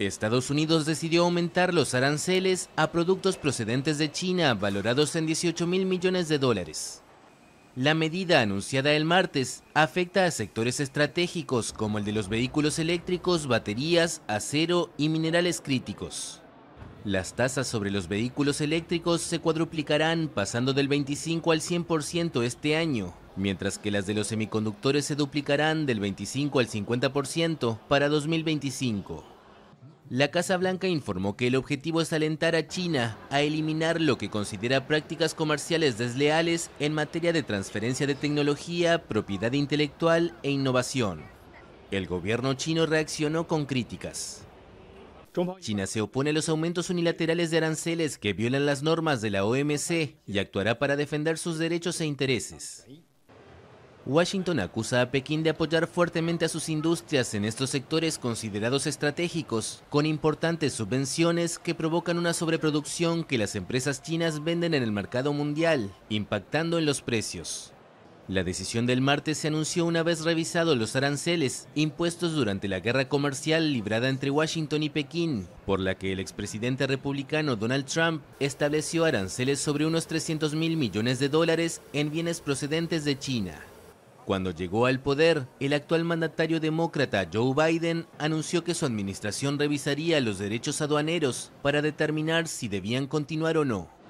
Estados Unidos decidió aumentar los aranceles a productos procedentes de China valorados en 18 mil millones de dólares. La medida anunciada el martes afecta a sectores estratégicos como el de los vehículos eléctricos, baterías, acero y minerales críticos. Las tasas sobre los vehículos eléctricos se cuadruplicarán pasando del 25 al 100% este año, mientras que las de los semiconductores se duplicarán del 25 al 50% para 2025. La Casa Blanca informó que el objetivo es alentar a China a eliminar lo que considera prácticas comerciales desleales en materia de transferencia de tecnología, propiedad intelectual e innovación. El gobierno chino reaccionó con críticas. China se opone a los aumentos unilaterales de aranceles que violan las normas de la OMC y actuará para defender sus derechos e intereses. Washington acusa a Pekín de apoyar fuertemente a sus industrias en estos sectores considerados estratégicos, con importantes subvenciones que provocan una sobreproducción que las empresas chinas venden en el mercado mundial, impactando en los precios. La decisión del martes se anunció una vez revisados los aranceles impuestos durante la guerra comercial librada entre Washington y Pekín, por la que el expresidente republicano Donald Trump estableció aranceles sobre unos 300 mil millones de dólares en bienes procedentes de China. Cuando llegó al poder, el actual mandatario demócrata Joe Biden anunció que su administración revisaría los derechos aduaneros para determinar si debían continuar o no.